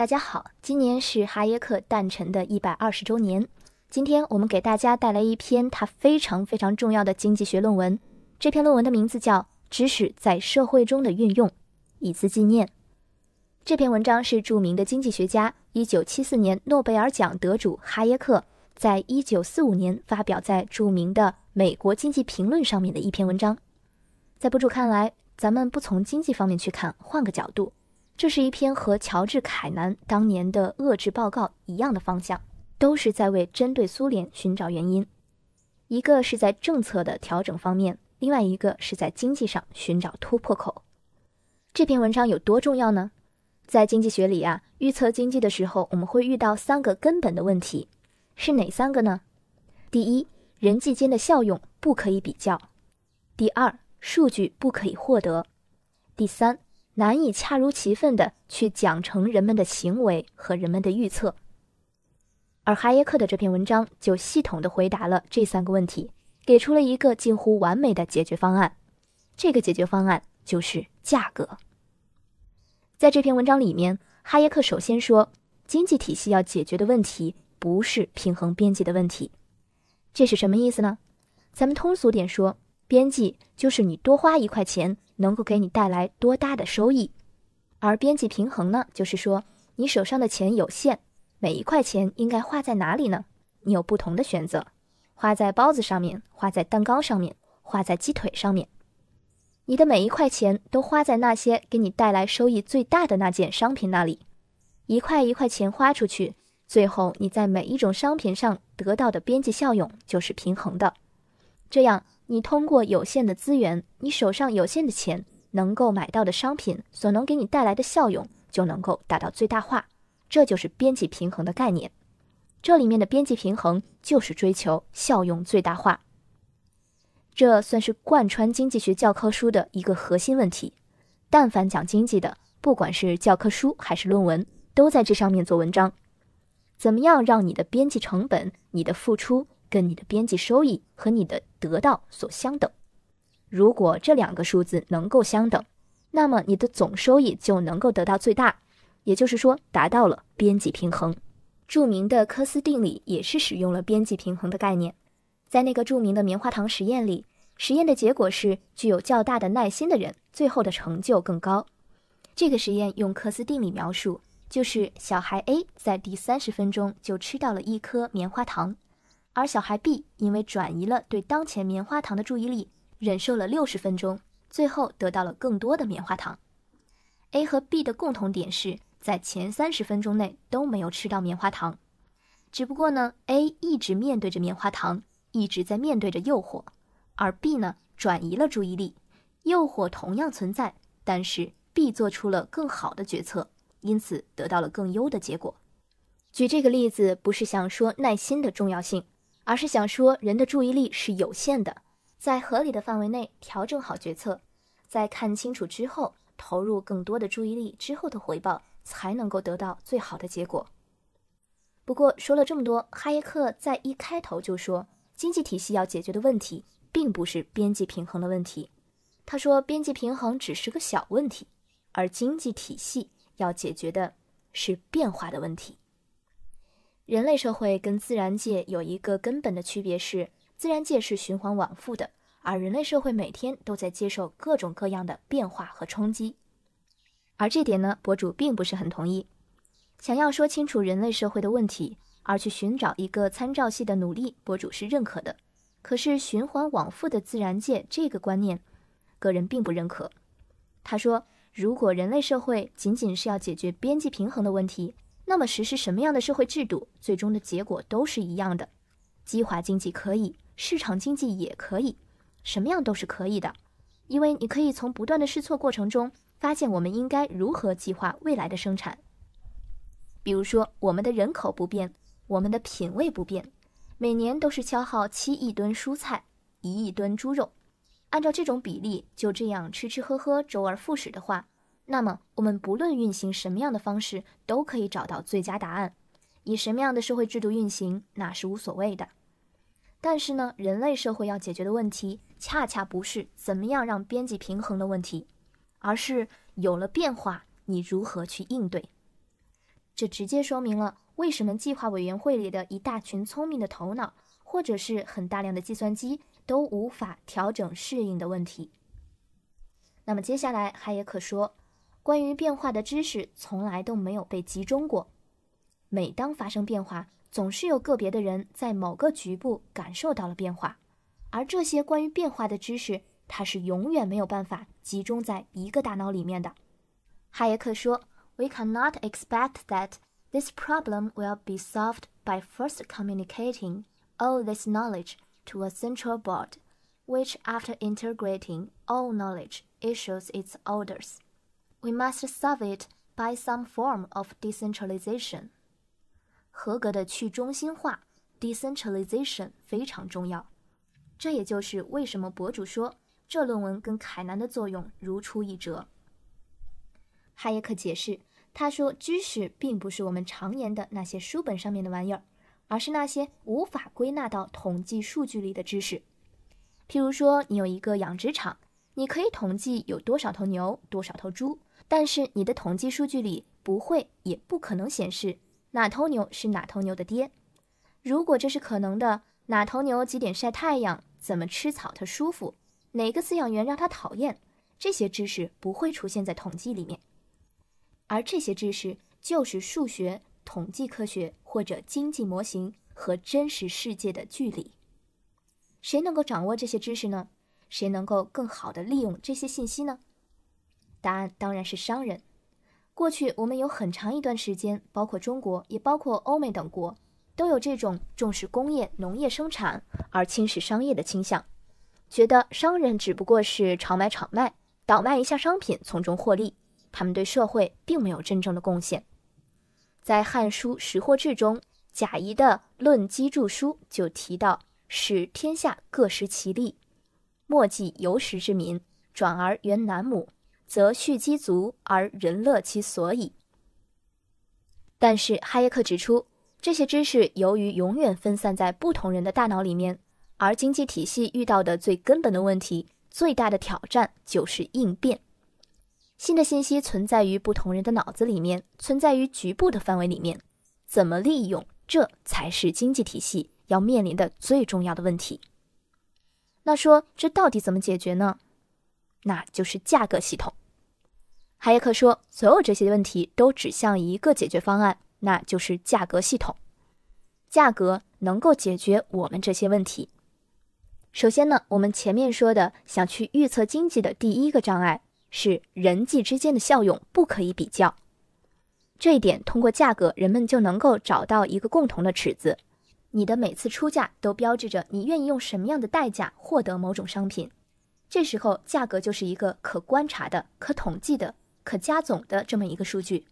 大家好，今年是哈耶克诞辰的一百二十周年。今天我们给大家带来一篇他非常非常重要的经济学论文。这篇论文的名字叫《知识在社会中的运用》，以资纪念。这篇文章是著名的经济学家、一九七四年诺贝尔奖得主哈耶克在一九四五年发表在著名的《美国经济评论》上面的一篇文章。在博主看来，咱们不从经济方面去看，换个角度。这是一篇和乔治·凯南当年的遏制报告一样的方向，都是在为针对苏联寻找原因。一个是在政策的调整方面，另外一个是在经济上寻找突破口。这篇文章有多重要呢？在经济学里啊，预测经济的时候，我们会遇到三个根本的问题，是哪三个呢？第一，人际间的效用不可以比较；第二，数据不可以获得；第三。难以恰如其分地去讲成人们的行为和人们的预测，而哈耶克的这篇文章就系统的回答了这三个问题，给出了一个近乎完美的解决方案。这个解决方案就是价格。在这篇文章里面，哈耶克首先说，经济体系要解决的问题不是平衡边际的问题，这是什么意思呢？咱们通俗点说。边际就是你多花一块钱能够给你带来多大的收益，而边际平衡呢，就是说你手上的钱有限，每一块钱应该花在哪里呢？你有不同的选择，花在包子上面，花在蛋糕上面，花在鸡腿上面。你的每一块钱都花在那些给你带来收益最大的那件商品那里，一块一块钱花出去，最后你在每一种商品上得到的边际效用就是平衡的，这样。你通过有限的资源，你手上有限的钱，能够买到的商品所能给你带来的效用就能够达到最大化，这就是边际平衡的概念。这里面的边际平衡就是追求效用最大化，这算是贯穿经济学教科书的一个核心问题。但凡讲经济的，不管是教科书还是论文，都在这上面做文章。怎么样让你的边际成本，你的付出？跟你的边际收益和你的得到所相等。如果这两个数字能够相等，那么你的总收益就能够得到最大，也就是说达到了边际平衡。著名的科斯定理也是使用了边际平衡的概念。在那个著名的棉花糖实验里，实验的结果是具有较大的耐心的人最后的成就更高。这个实验用科斯定理描述，就是小孩 A 在第三十分钟就吃到了一颗棉花糖。而小孩 B 因为转移了对当前棉花糖的注意力，忍受了六十分钟，最后得到了更多的棉花糖。A 和 B 的共同点是，在前三十分钟内都没有吃到棉花糖，只不过呢，A 一直面对着棉花糖，一直在面对着诱惑，而 B 呢，转移了注意力，诱惑同样存在，但是 B 做出了更好的决策，因此得到了更优的结果。举这个例子不是想说耐心的重要性。而是想说，人的注意力是有限的，在合理的范围内调整好决策，在看清楚之后投入更多的注意力之后的回报，才能够得到最好的结果。不过说了这么多，哈耶克在一开头就说，经济体系要解决的问题，并不是边际平衡的问题。他说，边际平衡只是个小问题，而经济体系要解决的是变化的问题。人类社会跟自然界有一个根本的区别是，自然界是循环往复的，而人类社会每天都在接受各种各样的变化和冲击。而这点呢，博主并不是很同意。想要说清楚人类社会的问题，而去寻找一个参照系的努力，博主是认可的。可是循环往复的自然界这个观念，个人并不认可。他说，如果人类社会仅仅是要解决边际平衡的问题。那么实施什么样的社会制度，最终的结果都是一样的。计划经济可以，市场经济也可以，什么样都是可以的。因为你可以从不断的试错过程中，发现我们应该如何计划未来的生产。比如说，我们的人口不变，我们的品味不变，每年都是消耗七亿吨蔬菜，一亿吨猪肉。按照这种比例，就这样吃吃喝喝，周而复始的话。那么，我们不论运行什么样的方式，都可以找到最佳答案。以什么样的社会制度运行，那是无所谓的。但是呢，人类社会要解决的问题，恰恰不是怎么样让边际平衡的问题，而是有了变化，你如何去应对。这直接说明了为什么计划委员会里的一大群聪明的头脑，或者是很大量的计算机，都无法调整适应的问题。那么接下来，还也可说。关于变化的知识从来都没有被集中过。每当发生变化，总是有个别的人在某个局部感受到了变化，而这些关于变化的知识，它是永远没有办法集中在一个大脑里面的。哈耶克说：“We cannot expect that this problem will be solved by first communicating all this knowledge to a central board, which after integrating all knowledge issues its orders.” We must solve it by some form of decentralization。合格的去中心化 decentralization 非常重要。这也就是为什么博主说这论文跟凯南的作用如出一辙。他也可解释，他说知识并不是我们常言的那些书本上面的玩意儿，而是那些无法归纳到统计数据里的知识。譬如说，你有一个养殖场，你可以统计有多少头牛，多少头猪。但是你的统计数据里不会也不可能显示哪头牛是哪头牛的爹。如果这是可能的，哪头牛几点晒太阳，怎么吃草它舒服，哪个饲养员让它讨厌，这些知识不会出现在统计里面。而这些知识就是数学、统计科学或者经济模型和真实世界的距离。谁能够掌握这些知识呢？谁能够更好的利用这些信息呢？答案当然是商人。过去我们有很长一段时间，包括中国，也包括欧美等国，都有这种重视工业、农业生产而轻视商业的倾向，觉得商人只不过是炒买炒卖、倒卖一下商品，从中获利，他们对社会并没有真正的贡献。在《汉书·识货志》中，贾谊的《论机著书》就提到：“使天下各食其力，莫计游食之民，转而缘南亩。”则蓄积足而人乐其所以。但是哈耶克指出，这些知识由于永远分散在不同人的大脑里面，而经济体系遇到的最根本的问题、最大的挑战就是应变。新的信息存在于不同人的脑子里面，存在于局部的范围里面，怎么利用？这才是经济体系要面临的最重要的问题。那说这到底怎么解决呢？那就是价格系统。哈耶克说，所有这些问题都指向一个解决方案，那就是价格系统。价格能够解决我们这些问题。首先呢，我们前面说的想去预测经济的第一个障碍是人际之间的效用不可以比较，这一点通过价格，人们就能够找到一个共同的尺子。你的每次出价都标志着你愿意用什么样的代价获得某种商品，这时候价格就是一个可观察的、可统计的。可加总的这么一个数据，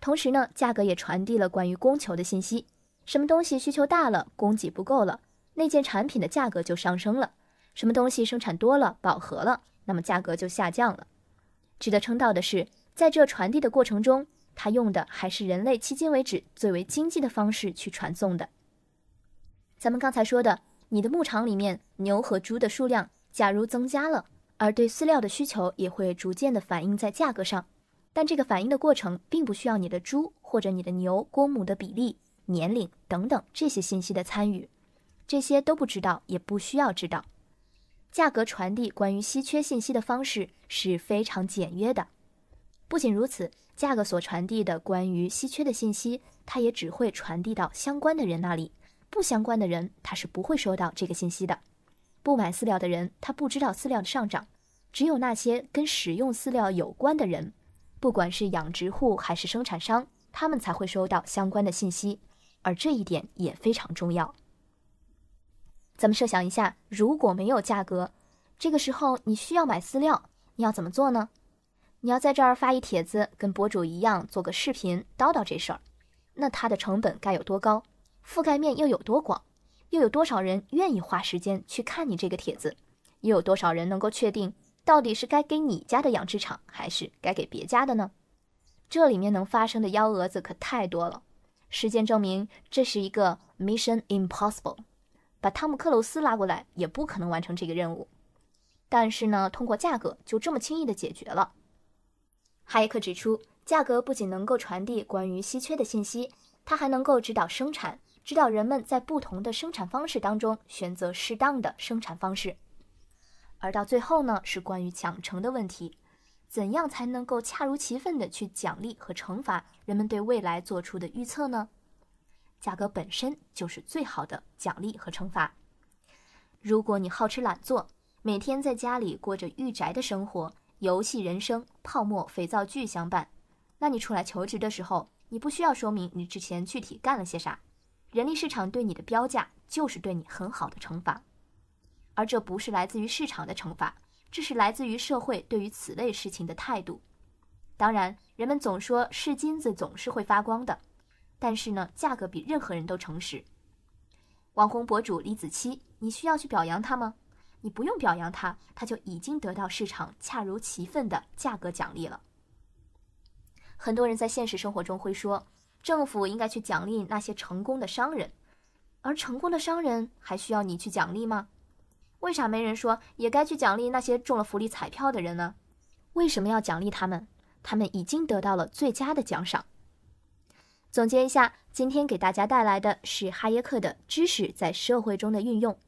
同时呢，价格也传递了关于供求的信息。什么东西需求大了，供给不够了，那件产品的价格就上升了；什么东西生产多了，饱和了，那么价格就下降了。值得称道的是，在这传递的过程中，它用的还是人类迄今为止最为经济的方式去传送的。咱们刚才说的，你的牧场里面牛和猪的数量，假如增加了。而对饲料的需求也会逐渐的反映在价格上，但这个反应的过程并不需要你的猪或者你的牛公母的比例、年龄等等这些信息的参与，这些都不知道也不需要知道。价格传递关于稀缺信息的方式是非常简约的。不仅如此，价格所传递的关于稀缺的信息，它也只会传递到相关的人那里，不相关的人他是不会收到这个信息的。不买饲料的人，他不知道饲料的上涨。只有那些跟使用饲料有关的人，不管是养殖户还是生产商，他们才会收到相关的信息。而这一点也非常重要。咱们设想一下，如果没有价格，这个时候你需要买饲料，你要怎么做呢？你要在这儿发一帖子，跟博主一样做个视频，叨叨这事儿，那它的成本该有多高？覆盖面又有多广？又有多少人愿意花时间去看你这个帖子？又有多少人能够确定到底是该给你家的养殖场，还是该给别家的呢？这里面能发生的幺蛾子可太多了。实践证明，这是一个 Mission Impossible，把汤姆·克鲁斯拉过来也不可能完成这个任务。但是呢，通过价格就这么轻易地解决了。哈耶克指出，价格不仅能够传递关于稀缺的信息，它还能够指导生产。指导人们在不同的生产方式当中选择适当的生产方式，而到最后呢，是关于奖惩的问题：怎样才能够恰如其分的去奖励和惩罚人们对未来做出的预测呢？价格本身就是最好的奖励和惩罚。如果你好吃懒做，每天在家里过着御宅的生活，游戏人生，泡沫肥皂剧相伴，那你出来求职的时候，你不需要说明你之前具体干了些啥。人力市场对你的标价就是对你很好的惩罚，而这不是来自于市场的惩罚，这是来自于社会对于此类事情的态度。当然，人们总说是金子总是会发光的，但是呢，价格比任何人都诚实。网红博主李子柒，你需要去表扬他吗？你不用表扬他，他就已经得到市场恰如其分的价格奖励了。很多人在现实生活中会说。政府应该去奖励那些成功的商人，而成功的商人还需要你去奖励吗？为啥没人说也该去奖励那些中了福利彩票的人呢？为什么要奖励他们？他们已经得到了最佳的奖赏。总结一下，今天给大家带来的是哈耶克的知识在社会中的运用。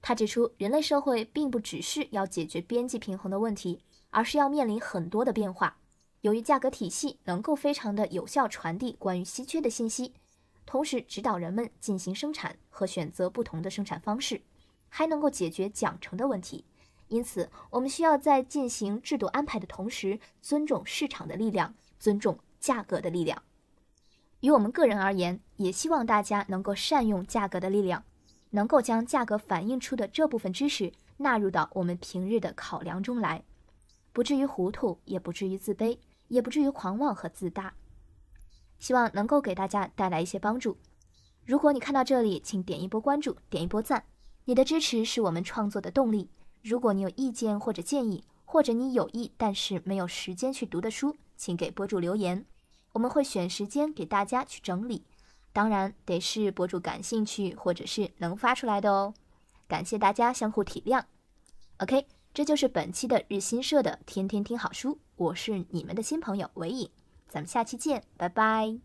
他指出，人类社会并不只是要解决边际平衡的问题，而是要面临很多的变化。由于价格体系能够非常的有效传递关于稀缺的信息，同时指导人们进行生产和选择不同的生产方式，还能够解决奖惩的问题，因此，我们需要在进行制度安排的同时，尊重市场的力量，尊重价格的力量。与我们个人而言，也希望大家能够善用价格的力量，能够将价格反映出的这部分知识纳入到我们平日的考量中来，不至于糊涂，也不至于自卑。也不至于狂妄和自大，希望能够给大家带来一些帮助。如果你看到这里，请点一波关注，点一波赞，你的支持是我们创作的动力。如果你有意见或者建议，或者你有意但是没有时间去读的书，请给博主留言，我们会选时间给大家去整理。当然得是博主感兴趣或者是能发出来的哦。感谢大家相互体谅。OK，这就是本期的日新社的天天听好书。我是你们的新朋友韦影，咱们下期见，拜拜。